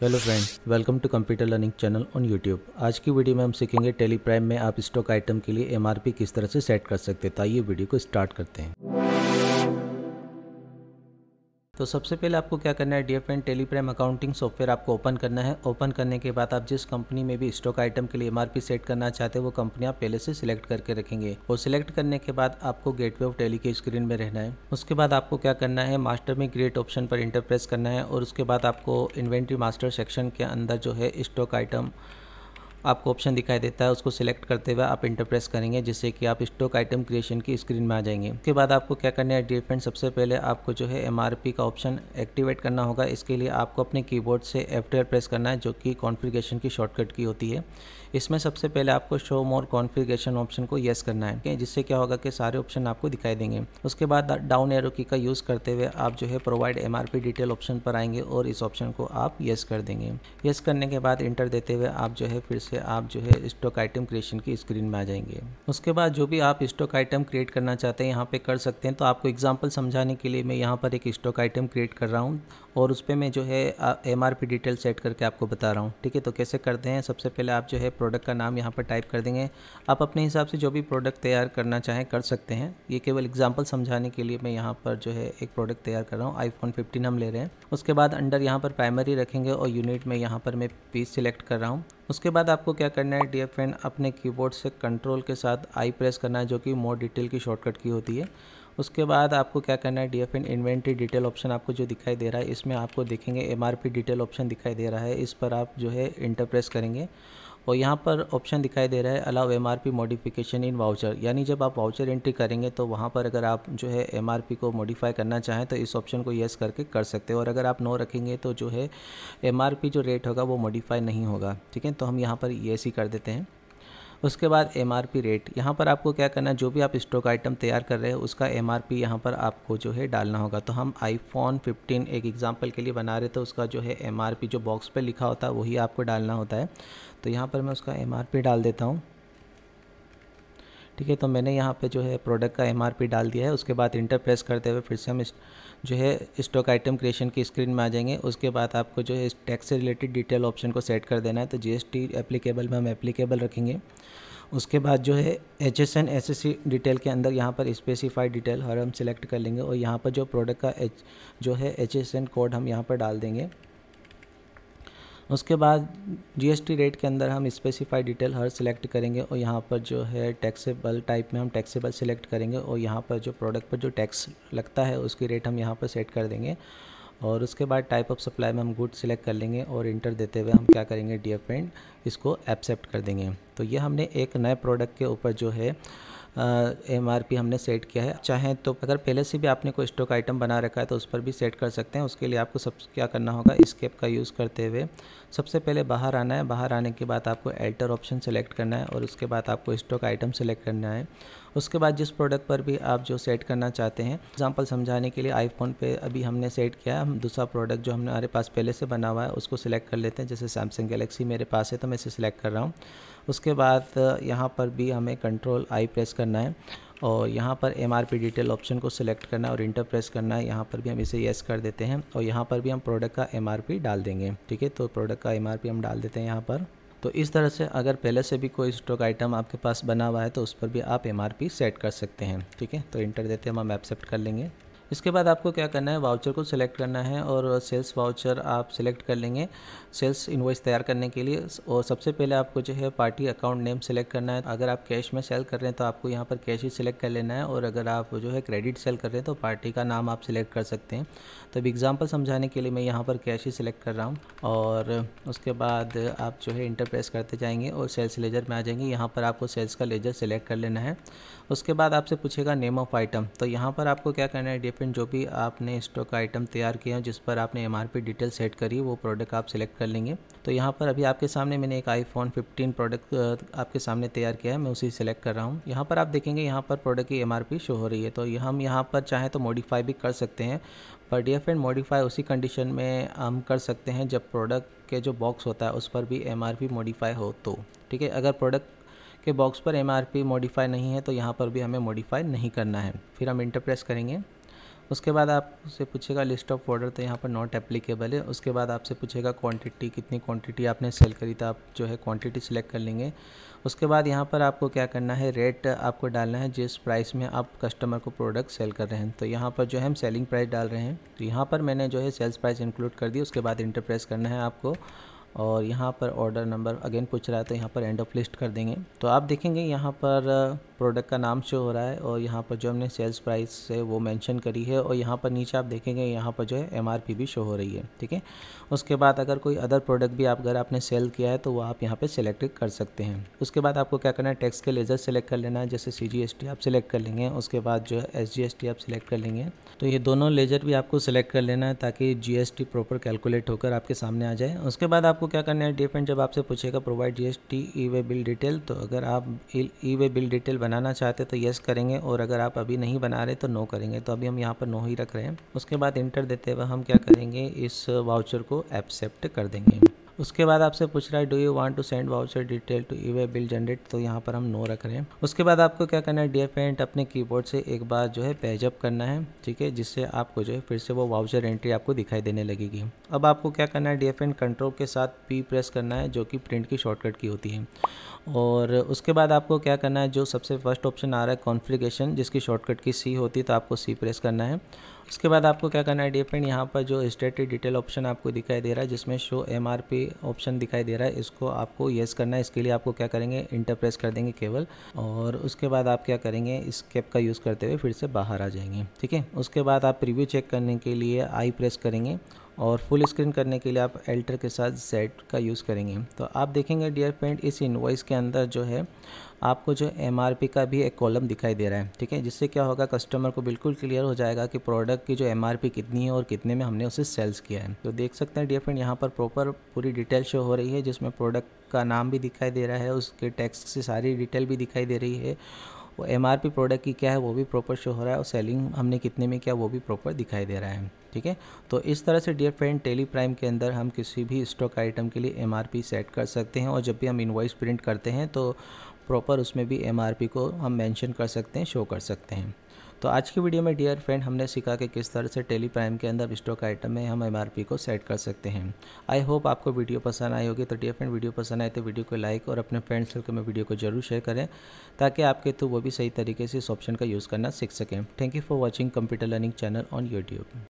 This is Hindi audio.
hello friends welcome to computer learning channel on YouTube आज की वीडियो में हम सीखेंगे टेली प्राइम में आप स्टॉक आइटम के लिए एमआरपी किस तरह से सेट कर सकते हैं ताइए तो वीडियो को स्टार्ट करते हैं तो सबसे पहले आपको क्या करना है D F and TallyPrime accounting software आपको ओपन करना है ओपन करने के बाद आप जिस कंपनी में भी स्टॉक आइटम के लिए एमआरपी सेट करना चाहते हैं वो कंपनी आप पहले से सिलेक्ट करके रखेंगे और सिलेक्ट करने के बाद आपको गेटवे ऑफ टेली के स्क्रीन में रहना है उसके बाद आपको क्या करना है मास्टर में ग्रेट ऑप्शन पर इंटरप्रेस करना है और उसके बाद आपको इन्वेंट्री मास्टर सेक्शन के अंदर जो है स्टॉक आइटम आपको ऑप्शन दिखाई देता है उसको सिलेक्ट करते हुए आप इंटर प्रेस करेंगे जिससे कि आप स्टॉक आइटम क्रिएशन की स्क्रीन में आ जाएंगे उसके बाद आपको क्या करना है डी फ्रेंड सबसे पहले आपको जो है एम का ऑप्शन एक्टिवेट करना होगा इसके लिए आपको अपने की से एफ प्रेस करना है जो कि कॉन्फ़िगरेशन की शॉर्टकट की होती है इसमें सबसे पहले आपको शो मोर कॉन्फ़िगरेशन ऑप्शन को येस करना है जिससे क्या होगा कि सारे ऑप्शन आपको दिखाई देंगे उसके बाद डाउन एरो की का यूज़ करते हुए आप जो है प्रोवाइड एम डिटेल ऑप्शन पर आएंगे और इस ऑप्शन को आप येस कर देंगे येस करने के बाद इंटर देते हुए आप जो है फिर से से आप जो है स्टॉक आइटम क्रिएशन की स्क्रीन में आ जाएंगे उसके बाद जो भी आप स्टॉक आइटम क्रिएट करना चाहते हैं यहाँ पे कर सकते हैं तो आपको एग्जाम्पल समझाने के लिए मैं यहाँ पर एक स्टॉक आइटम क्रिएट कर रहा हूँ और उस पर मैं जो है M R P detail set करके आपको बता रहा हूँ ठीक है तो कैसे करते हैं सबसे पहले आप जो है प्रोडक्ट का नाम यहाँ पर टाइप कर देंगे आप अपने हिसाब से जो भी प्रोडक्ट तैयार करना चाहें कर सकते हैं ये केवल एग्जाम्पल समझाने के लिए मैं यहाँ पर जो है एक प्रोडक्ट तैयार कर रहा हूँ आईफोन फिफ्टीन हम ले रहे हैं उसके बाद अंडर यहाँ पर प्राइमरी रखेंगे और यूनिट में यहाँ पर मैं पीस सिलेक्ट कर रहा हूँ उसके बाद आपको क्या करना है डियर फ्रेंड अपने कीबोर्ड से कंट्रोल के साथ आई प्रेस करना है जो कि मोर डिटेल की शॉर्टकट की होती है उसके बाद आपको क्या करना है dear friend inventory detail option आपको जो दिखाई दे रहा है इसमें आपको देखेंगे एम डिटेल ऑप्शन दिखाई दे रहा है इस पर आप जो है इंटर प्रेस करेंगे और यहाँ पर ऑप्शन दिखाई दे रहा है allow M R P modification in voucher यानी जब आप वाउचर एंट्री करेंगे तो वहाँ पर अगर आप जो है एम आर पी को मॉडिफाई करना चाहें तो इस ऑप्शन को येस करके कर सकते हो और अगर आप नो रखेंगे तो जो है एम आर पी जो रेट होगा वो मॉडिफाई नहीं होगा ठीक है तो हम यहाँ पर येस ही कर देते हैं उसके बाद एम रेट यहाँ पर आपको क्या करना है जो भी आप स्टॉक आइटम तैयार कर रहे हो उसका एम आर यहाँ पर आपको जो है डालना होगा तो हम आईफोन 15 एक एग्ज़ाम्पल के लिए बना रहे थे उसका जो है एम जो बॉक्स पर लिखा होता है वही आपको डालना होता है तो यहाँ पर मैं उसका एम डाल देता हूँ ठीक है तो मैंने यहाँ पर जो है प्रोडक्ट का एम डाल दिया है उसके बाद इंटर प्रेस करते हुए फिर से हम जो है स्टॉक आइटम क्रिएशन की स्क्रीन में आ जाएंगे उसके बाद आपको जो है टैक्स से रिलेटेड डिटेल ऑप्शन को सेट कर देना है तो जीएसटी एप्लीकेबल में हम एप्लीकेबल रखेंगे उसके बाद जो है H S N S S C detail के अंदर यहाँ पर स्पेसिफाइड डिटेल हर हम सिलेक्ट कर लेंगे और यहाँ पर जो प्रोडक्ट का एच जो है एच एस एन कोड हम यहाँ पर डाल देंगे उसके बाद जीएसटी रेट के अंदर हम स्पेसिफाइड डिटेल हर सिलेक्ट करेंगे और यहाँ पर जो है टैक्सेबल टाइप में हम टैक्सेबल सिलेक्ट करेंगे और यहाँ पर जो प्रोडक्ट पर जो टैक्स लगता है उसकी रेट हम यहाँ पर सेट कर देंगे और उसके बाद टाइप ऑफ सप्लाई में हम गुड सिलेक्ट कर लेंगे और इंटर देते हुए हम क्या करेंगे डी एफ इसको एक्सेप्ट कर देंगे तो ये हमने एक नए प्रोडक्ट के ऊपर जो है एम हमने सेट किया है चाहें तो अगर पहले से भी आपने कोई स्टॉक आइटम बना रखा है तो उस पर भी सेट कर सकते हैं उसके लिए आपको सब क्या करना होगा स्केप का यूज़ करते हुए सबसे पहले बाहर आना है बाहर आने के बाद आपको एल्टर ऑप्शन सेलेक्ट करना है और उसके बाद आपको स्टॉक आइटम सेलेक्ट करना है उसके बाद जिस प्रोडक्ट पर भी आप जो सेट करना चाहते हैं एग्जाम्पल समझाने के लिए आईफोन पे अभी हमने सेट किया हम दूसरा प्रोडक्ट जो हमने हमारे पास पहले से बना हुआ है उसको सिलेक्ट कर लेते हैं जैसे सैमसंग गैलेक्सी मेरे पास है तो मैं इसे सिलेक्ट कर रहा हूँ उसके बाद यहाँ पर भी हमें कंट्रोल आई प्रेस करना है और यहाँ पर M R P detail option को सिलेक्ट करना है और इंटर प्रेस करना है यहाँ पर भी हम इसे येस कर देते हैं और यहाँ पर भी हम प्रोडक्ट का एम आर पी डाल देंगे ठीक है तो प्रोडक्ट का एम आर पी हम डाल देते हैं यहाँ पर तो इस तरह से अगर पहले से भी कोई स्टॉक आइटम आपके पास बना हुआ है तो उस पर भी आप एम सेट कर सकते हैं ठीक है तो इंटर देते हम हम एक्सेप्ट कर लेंगे इसके बाद आपको क्या करना है वाउचर को सिलेक्ट करना है और सेल्स वाउचर आप सिलेक्ट कर लेंगे सेल्स इन्वॉइस तैयार करने के लिए और सबसे पहले आपको जो है पार्टी अकाउंट नेम सेलेक्ट करना है अगर आप कैश में सेल कर रहे हैं तो आपको यहाँ पर कैश ही सिलेक्ट कर लेना है और अगर आप जो है क्रेडिट सेल कर रहे हैं तो पार्टी का नाम आप सिलेक्ट कर सकते हैं तो अभी एग्ज़ाम्पल समझाने के लिए मैं यहाँ पर कैश ही सिलेक्ट कर रहा हूँ और उसके बाद आप जो है इंटरप्रेस करते जाएंगे और सेल्स लेजर में आ जाएंगे यहाँ पर आपको सेल्स का लेजर सिलेक्ट कर लेना है उसके बाद आपसे पूछेगा नेम ऑफ आइटम तो यहाँ पर आपको क्या करना है डिपेंड जो भी आपने स्टॉक का आइटम तैयार किया जिस पर आपने एम डिटेल सेट करी वो प्रोडक्ट आप सेलेक्ट कर लेंगे तो यहाँ पर अभी आपके सामने मैंने एक आईफोन 15 प्रोडक्ट आपके सामने तैयार किया है मैं उसी सेलेक्ट कर रहा हूँ यहाँ पर आप देखेंगे यहाँ पर प्रोडक्ट की एम शो हो रही है तो हम यहाँ पर चाहें तो मॉडिफाई भी कर सकते हैं पर डी एफ एंड मॉडिफाई उसी कंडीशन में हम कर सकते हैं जब प्रोडक्ट के जो बॉक्स होता है उस पर भी एम मॉडिफाई हो तो ठीक है अगर प्रोडक्ट के बॉक्स पर एम मॉडिफाई नहीं है तो यहाँ पर भी हमें मॉडिफाई नहीं करना है फिर हम इंटरप्रेस करेंगे उसके बाद आपसे पूछेगा लिस्ट ऑफ ऑर्डर तो यहाँ पर नॉट एप्लीकेबल है उसके बाद आपसे पूछेगा क्वांटिटी कितनी क्वांटिटी आपने सेल करी तो आप जो है क्वांटिटी सेलेक्ट कर लेंगे उसके बाद यहाँ पर आपको क्या करना है रेट आपको डालना है जिस प्राइस में आप कस्टमर को प्रोडक्ट सेल कर रहे हैं तो यहाँ पर जो है हम सेलिंग प्राइस डाल रहे हैं तो यहाँ पर मैंने जो है सेल्स प्राइस इंक्लूड कर दी उसके बाद इंटरप्रेस करना है आपको और यहाँ पर ऑर्डर नंबर अगेन पूछ रहा है तो यहाँ पर एंड ऑफ लिस्ट कर देंगे तो आप देखेंगे यहाँ पर प्रोडक्ट का नाम शो हो रहा है और यहाँ पर जो हमने सेल्स प्राइस है वो मेंशन करी है और यहाँ पर नीचे आप देखेंगे यहाँ पर जो है एमआरपी भी शो हो रही है ठीक है उसके बाद अगर कोई अदर प्रोडक्ट भी आप अगर आपने सेल किया है तो वो आप यहाँ पर सिलेक्ट कर सकते हैं उसके बाद आपको क्या करना है टैक्स के लेजर सेलेक्ट कर लेना है जैसे सी आप सिलेक्ट कर लेंगे उसके बाद जो है एस आप सिलेक्ट कर लेंगे तो ये दोनों लेजर भी आपको सिलेक्ट कर लेना है ताकि जी प्रॉपर कैलकुलेट होकर आपके सामने आ जाए उसके बाद आपको क्या करना है डिफेंट जब आपसे पूछेगा provide G S T E way bill detail तो अगर आप ई वे बिल डिटेल बनाना चाहते तो येस करेंगे और अगर आप अभी नहीं बना रहे तो नो करेंगे तो अभी हम यहाँ पर नो ही रख रहे हैं उसके बाद इंटर देते हुए हम क्या करेंगे इस वाउचर को एक्सेप्ट कर देंगे उसके बाद आपसे पूछ रहा है do you want to send voucher detail to E bill generate तो यहाँ पर हम नो रख रहे हैं उसके बाद आपको क्या करना है डी पेंट अपने कीबोर्ड से एक बार जो है पेजअप करना है ठीक है जिससे आपको जो है फिर से वो वाउचर एंट्री आपको दिखाई देने लगेगी अब आपको क्या करना है डी पेंट कंट्रोल के साथ पी प्रेस करना है जो कि प्रिंट की शॉर्टकट की होती है और उसके बाद आपको क्या करना है जो सबसे फर्स्ट ऑप्शन आ रहा है कॉन्फ्लिकेशन जिसकी शॉर्टकट की सी होती है तो आपको सी प्रेस करना है उसके बाद आपको क्या करना है डिपेंड यहाँ पर जो स्टेटेड डिटेल ऑप्शन आपको दिखाई दे रहा है जिसमें शो एम ऑप्शन दिखाई दे रहा है इसको आपको येस करना है इसके लिए आपको क्या करेंगे इंटरप्रेस कर देंगे केवल और उसके बाद आप क्या करेंगे इस कैप का यूज़ करते हुए फिर से बाहर आ जाएंगे ठीक है उसके बाद आप प्रिव्यू चेक करने के लिए आई प्रेस करेंगे और फुल स्क्रीन करने के लिए आप एल्टर के साथ जेड का यूज़ करेंगे तो आप देखेंगे डियर फ्रेंड इस इन्वाइस के अंदर जो है आपको जो एम का भी एक कॉलम दिखाई दे रहा है ठीक है जिससे क्या होगा कस्टमर को बिल्कुल क्लियर हो जाएगा कि प्रोडक्ट की जो एम कितनी है और कितने में हमने उसे सेल्स किया है तो देख सकते हैं डियर फ्रेंड यहाँ पर प्रॉपर पूरी डिटेल शो हो रही है जिसमें प्रोडक्ट का नाम भी दिखाई दे रहा है उसके टैक्स से सारी डिटेल भी दिखाई दे रही है और एम प्रोडक्ट की क्या है वो भी प्रॉपर शो हो रहा है और सेलिंग हमने कितने में किया वो भी प्रॉपर दिखाई दे रहा है ठीक है तो इस तरह से डियर फ्रेंड टेली प्राइम के अंदर हम किसी भी स्टॉक आइटम के लिए एम सेट कर सकते हैं और जब भी हम इन्वाइस प्रिंट करते हैं तो प्रॉपर उसमें भी एम को हम मैंशन कर सकते हैं शो कर सकते हैं तो आज की वीडियो में डियर फ्रेंड हमने सीखा कि किस तरह से टेली प्राइम के अंदर स्टॉक आइटम में हम एमआरपी को सेट कर सकते हैं आई होप आपको वीडियो पसंद आई होगी तो डियर फ्रेंड वीडियो पसंद आए तो वीडियो को लाइक और अपने फ्रेंड्स सर्कल में वीडियो को जरूर शेयर करें ताकि आपके थ्रू वो भी सही तरीके से इस ऑप्शन का यूज़ करना सीख सकें thank you for watching computer learning channel on YouTube